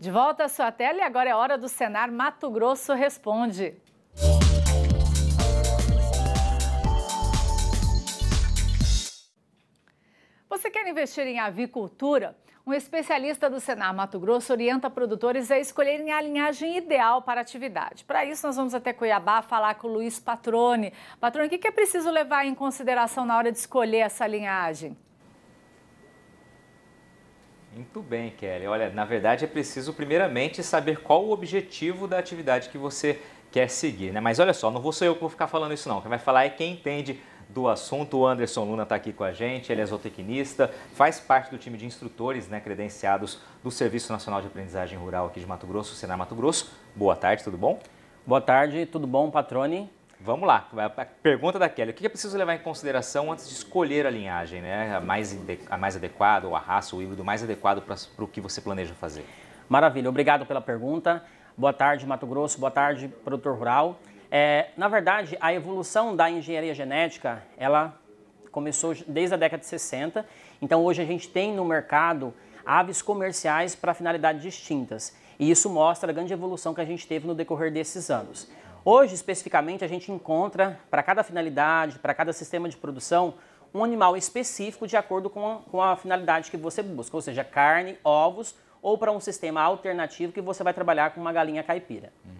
De volta à sua tela e agora é hora do Senar Mato Grosso Responde. Você quer investir em avicultura? Um especialista do Senar Mato Grosso orienta produtores a escolherem a linhagem ideal para a atividade. Para isso, nós vamos até Cuiabá falar com o Luiz Patrone. Patrone, o que é preciso levar em consideração na hora de escolher essa linhagem? Muito bem, Kelly. Olha, na verdade é preciso primeiramente saber qual o objetivo da atividade que você quer seguir, né? Mas olha só, não vou ser eu que vou ficar falando isso não. Quem vai falar é quem entende do assunto. O Anderson Luna está aqui com a gente, ele é zootecnista, faz parte do time de instrutores né, credenciados do Serviço Nacional de Aprendizagem Rural aqui de Mato Grosso, Senar Mato Grosso. Boa tarde, tudo bom? Boa tarde, tudo bom, Patrone? Vamos lá, a pergunta da Kelly. O que é preciso levar em consideração antes de escolher a linhagem, né? a, mais a mais adequada, ou a raça, o híbrido mais adequado para o que você planeja fazer? Maravilha, obrigado pela pergunta. Boa tarde, Mato Grosso, boa tarde, produtor rural. É, na verdade, a evolução da engenharia genética, ela começou desde a década de 60. Então, hoje a gente tem no mercado aves comerciais para finalidades distintas. E isso mostra a grande evolução que a gente teve no decorrer desses anos. Hoje, especificamente, a gente encontra, para cada finalidade, para cada sistema de produção, um animal específico de acordo com a, com a finalidade que você busca, ou seja, carne, ovos, ou para um sistema alternativo que você vai trabalhar com uma galinha caipira. Uhum.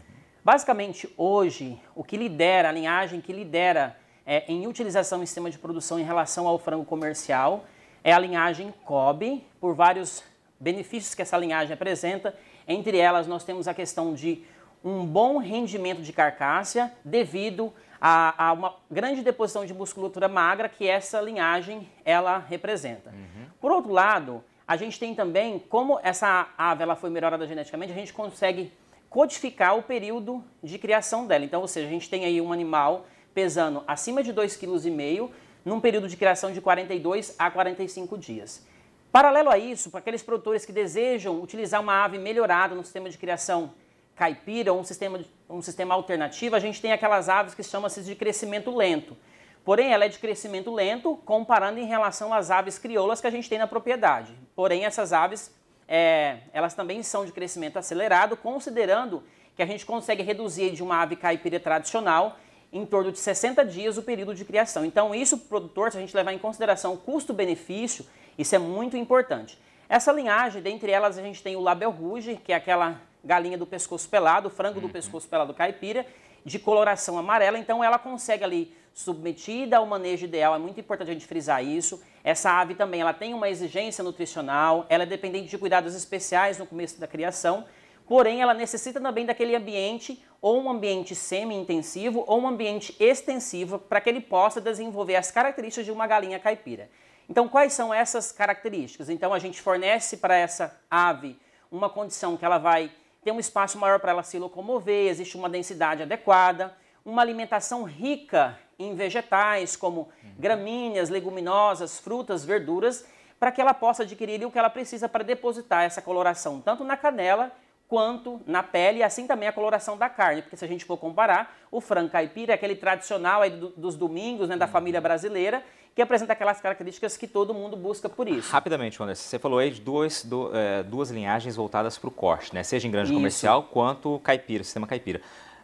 Basicamente, hoje, o que lidera, a linhagem que lidera é, em utilização em sistema de produção em relação ao frango comercial é a linhagem COB, por vários benefícios que essa linhagem apresenta. Entre elas, nós temos a questão de um bom rendimento de carcácia devido a, a, uma grande deposição de musculatura magra que essa linhagem ela representa. Uhum. Por outro lado, a gente tem também, como essa ave ela foi melhorada geneticamente, a gente consegue codificar o período de criação dela. Então, ou seja, a gente tem aí um animal pesando acima de 2,5 kg num período de criação de 42 a 45 dias. Paralelo a isso, para aqueles produtores que desejam utilizar uma ave melhorada no sistema de criação caipira ou um sistema, um sistema alternativo, a gente tem aquelas aves que chama se de crescimento lento. Porém, ela é de crescimento lento, comparando em relação às aves crioulas que a gente tem na propriedade. Porém, essas aves, é, elas também são de crescimento acelerado, considerando que a gente consegue reduzir de uma ave caipira tradicional em torno de 60 dias o período de criação. Então, isso, produtor, se a gente levar em consideração custo-benefício, isso é muito importante. Essa linhagem, dentre elas, a gente tem o Label Rouge, que é aquela galinha do pescoço pelado, frango do uhum. pescoço pelado caipira, de coloração amarela, então ela consegue ali, submetida ao manejo ideal, é muito importante a gente frisar isso. Essa ave também, ela tem uma exigência nutricional, ela é dependente de cuidados especiais no começo da criação, porém ela necessita também daquele ambiente, ou um ambiente semi-intensivo, ou um ambiente extensivo, para que ele possa desenvolver as características de uma galinha caipira. Então, quais são essas características? Então, a gente fornece para essa ave uma condição que ela vai tem um espaço maior para ela se locomover, existe uma densidade adequada, uma alimentação rica em vegetais, como uhum. gramíneas, leguminosas, frutas, verduras, para que ela possa adquirir o que ela precisa para depositar essa coloração, tanto na canela quanto na pele, e assim também a coloração da carne, porque se a gente for comparar, o frango caipira é aquele tradicional aí do, dos domingos, né, da uhum. família brasileira, que apresenta aquelas características que todo mundo busca por isso. Rapidamente, Anderson, você falou aí de duas, do, é, duas linhagens voltadas para o corte, né? seja em grande isso. comercial quanto caipira, sistema caipira.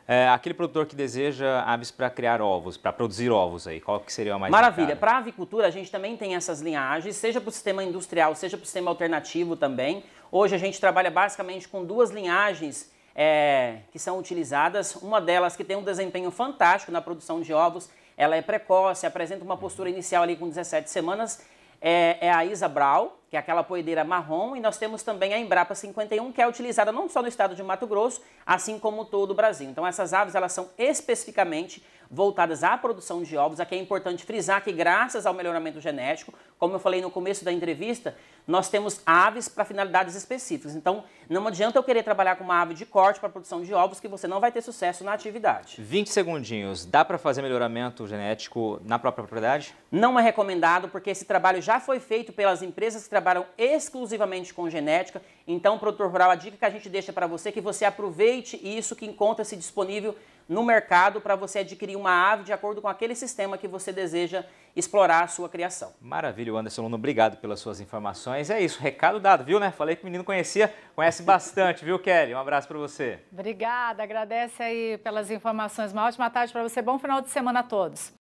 É, aquele produtor que deseja aves para criar ovos, para produzir ovos aí, qual que seria a mais Maravilha. Para a avicultura, a gente também tem essas linhagens, seja para o sistema industrial, seja para o sistema alternativo também. Hoje a gente trabalha basicamente com duas linhagens é, que são utilizadas, uma delas que tem um desempenho fantástico na produção de ovos, ela é precoce, apresenta uma postura inicial ali com 17 semanas, é, é a Isa Brau, que é aquela poedeira marrom, e nós temos também a Embrapa 51, que é utilizada não só no estado de Mato Grosso, assim como todo o Brasil. Então essas aves, elas são especificamente voltadas à produção de ovos. Aqui é importante frisar que graças ao melhoramento genético, como eu falei no começo da entrevista, nós temos aves para finalidades específicas. Então, não adianta eu querer trabalhar com uma ave de corte para produção de ovos que você não vai ter sucesso na atividade. 20 segundinhos. Dá para fazer melhoramento genético na própria propriedade? Não é recomendado porque esse trabalho já foi feito pelas empresas que trabalham exclusivamente com genética. Então, produtor rural, a dica que a gente deixa para você é que você aproveite isso que encontra-se disponível no mercado para você adquirir uma ave de acordo com aquele sistema que você deseja explorar a sua criação. Maravilha, Anderson Luno, obrigado pelas suas informações. É isso, recado dado, viu, né? Falei que o menino conhecia, conhece bastante, viu, Kelly? Um abraço para você. Obrigada, agradece aí pelas informações. Uma ótima tarde para você, bom final de semana a todos.